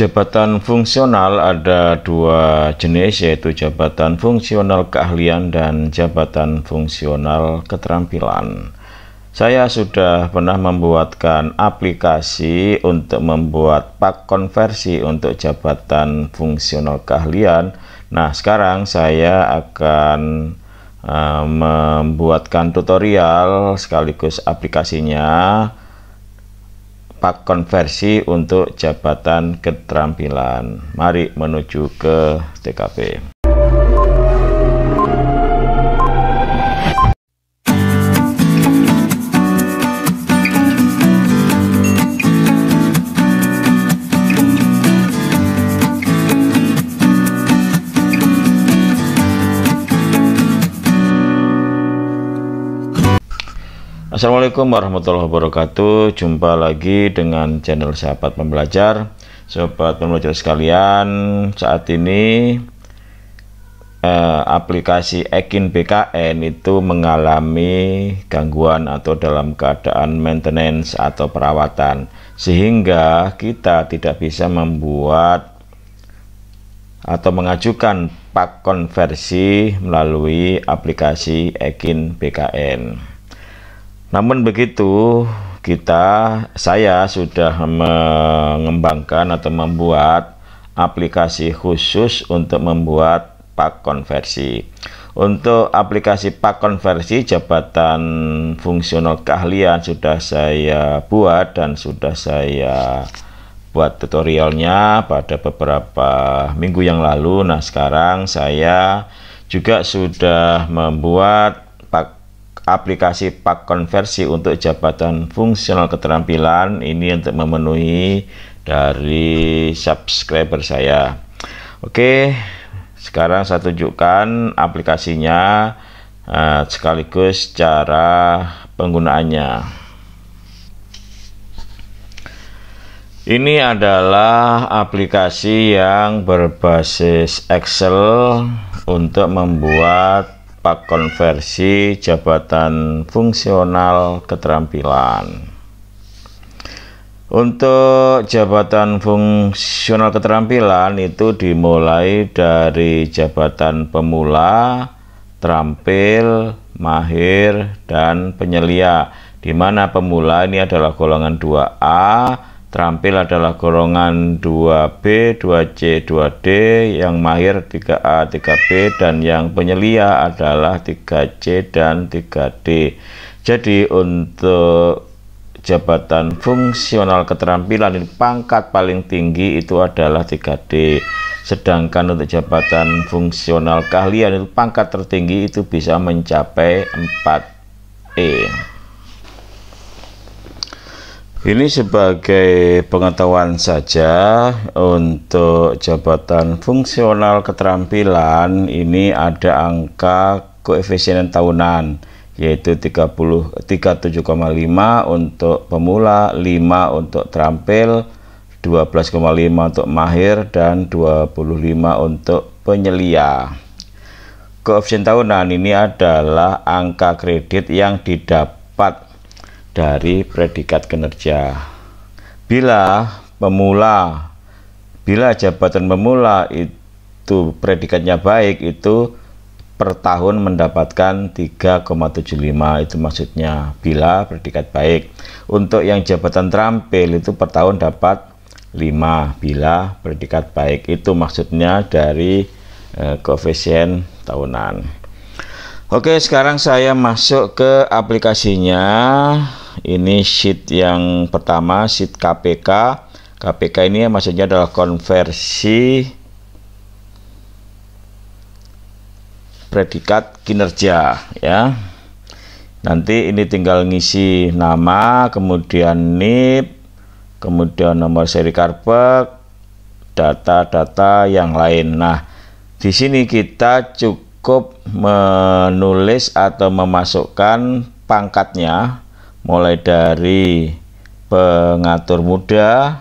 Jabatan fungsional ada dua jenis yaitu jabatan fungsional keahlian dan jabatan fungsional keterampilan. Saya sudah pernah membuatkan aplikasi untuk membuat pak konversi untuk jabatan fungsional keahlian. Nah, sekarang saya akan uh, membuatkan tutorial sekaligus aplikasinya pak konversi untuk jabatan keterampilan. Mari menuju ke TKP. Assalamualaikum warahmatullahi wabarakatuh. Jumpa lagi dengan channel Sahabat Pembelajar. Sobat Pembelajar sekalian, saat ini eh, aplikasi Ekin BKN itu mengalami gangguan atau dalam keadaan maintenance atau perawatan sehingga kita tidak bisa membuat atau mengajukan pak konversi melalui aplikasi Ekin BKN. Namun begitu kita saya sudah mengembangkan atau membuat aplikasi khusus untuk membuat pak konversi. Untuk aplikasi pak konversi jabatan fungsional keahlian sudah saya buat dan sudah saya buat tutorialnya pada beberapa minggu yang lalu. Nah, sekarang saya juga sudah membuat aplikasi pak konversi untuk jabatan fungsional keterampilan ini untuk memenuhi dari subscriber saya oke sekarang saya tunjukkan aplikasinya uh, sekaligus cara penggunaannya Ini adalah aplikasi yang berbasis Excel untuk membuat pak konversi jabatan fungsional keterampilan. Untuk jabatan fungsional keterampilan itu dimulai dari jabatan pemula, terampil, mahir, dan penyelia. Di mana pemula ini adalah golongan 2A, Terampil adalah golongan 2B, 2C, 2D, yang mahir 3A, 3B, dan yang penyelia adalah 3C dan 3D. Jadi untuk jabatan fungsional keterampilan ini pangkat paling tinggi itu adalah 3D. Sedangkan untuk jabatan fungsional keahlian itu pangkat tertinggi itu bisa mencapai 4 Ini sebagai pengetahuan saja untuk jabatan fungsional keterampilan ini ada angka koefisien tahunan yaitu 37,5 untuk pemula, 5 untuk terampil, 12,5 untuk mahir dan 25 untuk penyelia. Koefisien tahunan ini adalah angka kredit yang didapat dari predikat kinerja. Bila pemula, bila jabatan pemula itu predikatnya baik itu per tahun mendapatkan 3,75 itu maksudnya bila predikat baik. Untuk yang jabatan terampil itu per tahun dapat 5 bila predikat baik itu maksudnya dari eh, koefisien tahunan. Oke, sekarang saya masuk ke aplikasinya ini sheet yang pertama sheet KPK KPK ini maksudnya adalah konversi predikat kinerja ya nanti ini tinggal ngisi nama kemudian NIP kemudian nomor seri karpet data-data yang lain nah di sini kita cukup menulis atau memasukkan pangkatnya mulai dari pengatur muda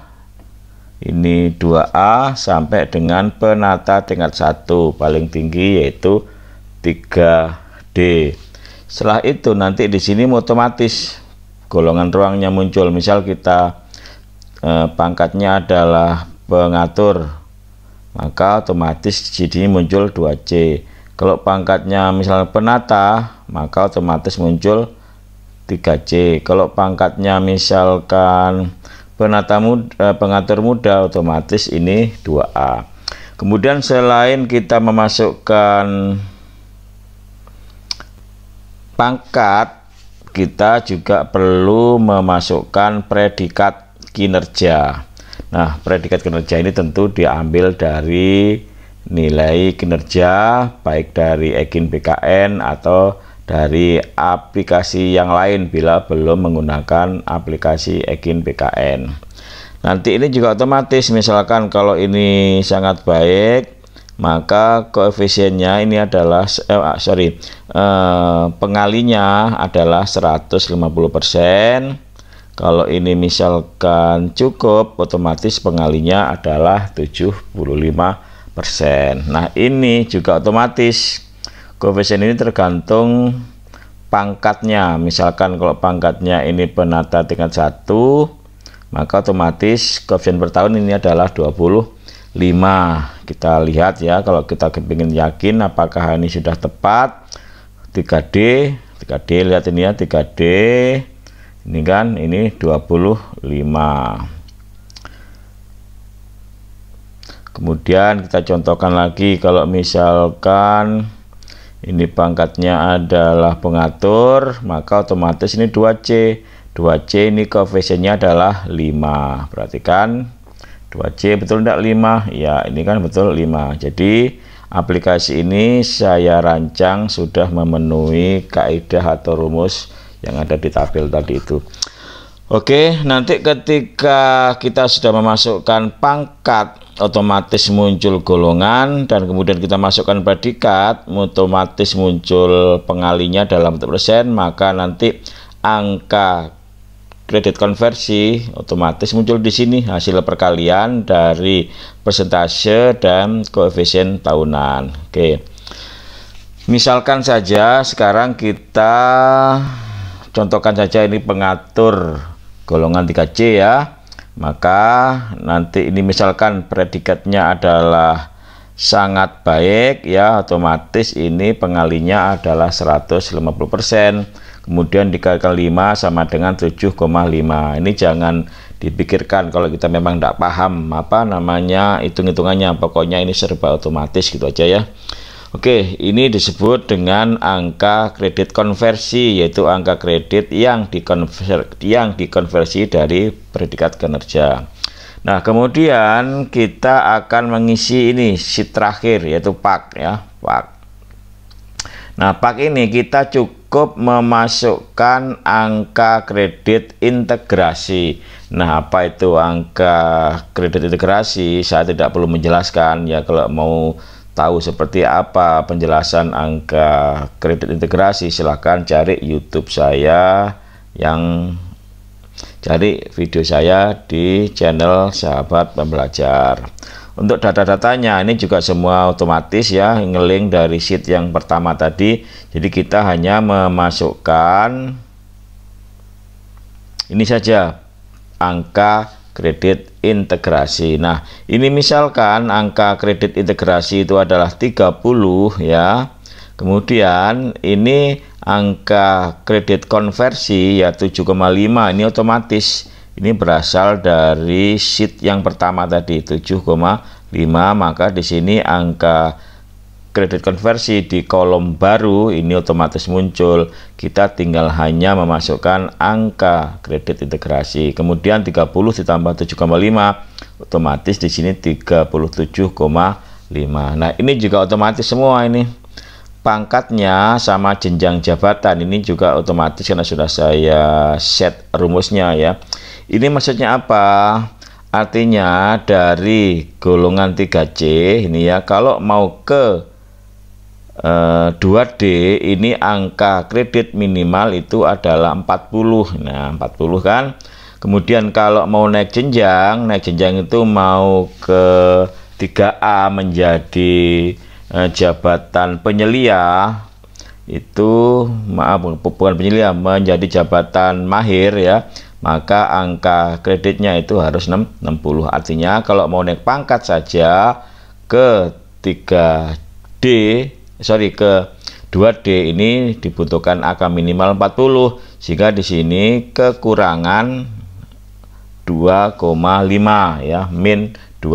ini 2A sampai dengan penata tingkat 1 paling tinggi yaitu 3D setelah itu nanti di sini otomatis golongan ruangnya muncul misal kita eh, pangkatnya adalah pengatur maka otomatis di sini muncul 2C kalau pangkatnya misalnya penata maka otomatis muncul 3C. Kalau pangkatnya misalkan penata muda, eh, pengatur muda otomatis ini 2A. Kemudian selain kita memasukkan pangkat, kita juga perlu memasukkan predikat kinerja. Nah, predikat kinerja ini tentu diambil dari nilai kinerja baik dari Ekin BKN atau dari aplikasi yang lain bila belum menggunakan aplikasi Ekin PKN. Nanti ini juga otomatis misalkan kalau ini sangat baik maka koefisiennya ini adalah eh, ah, sorry eh, pengalinya adalah 150% kalau ini misalkan cukup otomatis pengalinya adalah 75% nah ini juga otomatis Koefisien ini tergantung pangkatnya. Misalkan kalau pangkatnya ini penata tingkat 1, maka otomatis koefisien per tahun ini adalah 25. Kita lihat ya, kalau kita ingin yakin apakah ini sudah tepat. 3D, 3D lihat ini ya, 3D. Ini kan, ini 25. Kemudian kita contohkan lagi kalau misalkan ini pangkatnya adalah pengatur maka otomatis ini 2C 2C ini koefisiennya adalah 5 perhatikan 2C betul tidak 5 ya ini kan betul 5 jadi aplikasi ini saya rancang sudah memenuhi kaidah atau rumus yang ada di tabel tadi itu Oke, nanti ketika kita sudah memasukkan pangkat, otomatis muncul golongan dan kemudian kita masukkan predikat, otomatis muncul pengalinya dalam bentuk persen, maka nanti angka kredit konversi otomatis muncul di sini hasil perkalian dari persentase dan koefisien tahunan. Oke. Misalkan saja sekarang kita contohkan saja ini pengatur golongan 3C ya maka nanti ini misalkan predikatnya adalah sangat baik ya otomatis ini pengalinya adalah 150% kemudian dikalikan 5 sama dengan 7,5 ini jangan dipikirkan kalau kita memang tidak paham apa namanya hitung-hitungannya pokoknya ini serba otomatis gitu aja ya Oke, ini disebut dengan angka kredit konversi, yaitu angka kredit yang, dikonversi yang dikonversi dari predikat kinerja. Nah, kemudian kita akan mengisi ini sheet terakhir, yaitu PAK ya, PAK. Nah, PAK ini kita cukup memasukkan angka kredit integrasi. Nah, apa itu angka kredit integrasi? Saya tidak perlu menjelaskan ya kalau mau tahu seperti apa penjelasan angka kredit integrasi silahkan cari YouTube saya yang cari video saya di channel sahabat pembelajar untuk data-datanya ini juga semua otomatis ya ngelink dari sheet yang pertama tadi jadi kita hanya memasukkan ini saja angka kredit integrasi. Nah, ini misalkan angka kredit integrasi itu adalah 30 ya. Kemudian ini angka kredit konversi ya 7,5 ini otomatis ini berasal dari sheet yang pertama tadi 7,5 maka di sini angka kredit konversi di kolom baru ini otomatis muncul kita tinggal hanya memasukkan angka kredit integrasi kemudian 30 ditambah 7,5 otomatis di sini 37,5 nah ini juga otomatis semua ini pangkatnya sama jenjang jabatan ini juga otomatis karena sudah saya set rumusnya ya ini maksudnya apa artinya dari golongan 3C ini ya kalau mau ke 2D eh, ini angka kredit minimal itu adalah 40. Nah, 40 kan. Kemudian kalau mau naik jenjang, naik jenjang itu mau ke 3A menjadi eh, jabatan penyelia itu maaf bukan penyelia menjadi jabatan mahir ya. Maka angka kreditnya itu harus 60. Artinya kalau mau naik pangkat saja ke 3D sorry ke 2D ini dibutuhkan angka minimal 40 sehingga di sini kekurangan 2,5 ya min 2,5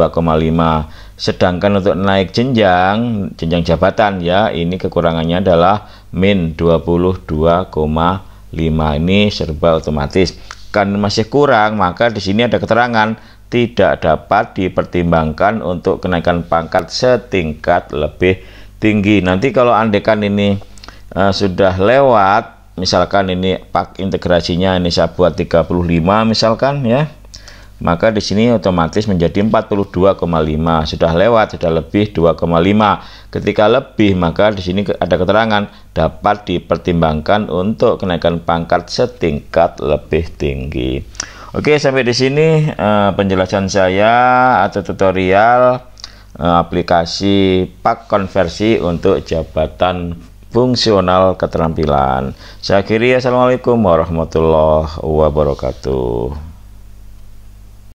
sedangkan untuk naik jenjang jenjang jabatan ya ini kekurangannya adalah min 22,5 ini serba otomatis kan masih kurang maka di sini ada keterangan tidak dapat dipertimbangkan untuk kenaikan pangkat setingkat lebih tinggi. Nanti kalau andekan ini uh, sudah lewat, misalkan ini pak integrasinya ini saya buat 35 misalkan ya. Maka di sini otomatis menjadi 42,5. Sudah lewat, sudah lebih 2,5. Ketika lebih, maka di sini ada keterangan dapat dipertimbangkan untuk kenaikan pangkat setingkat lebih tinggi. Oke, sampai di sini uh, penjelasan saya atau tutorial Eh, aplikasi pak konversi untuk jabatan fungsional keterampilan. Saya akhiri assalamualaikum warahmatullahi wabarakatuh.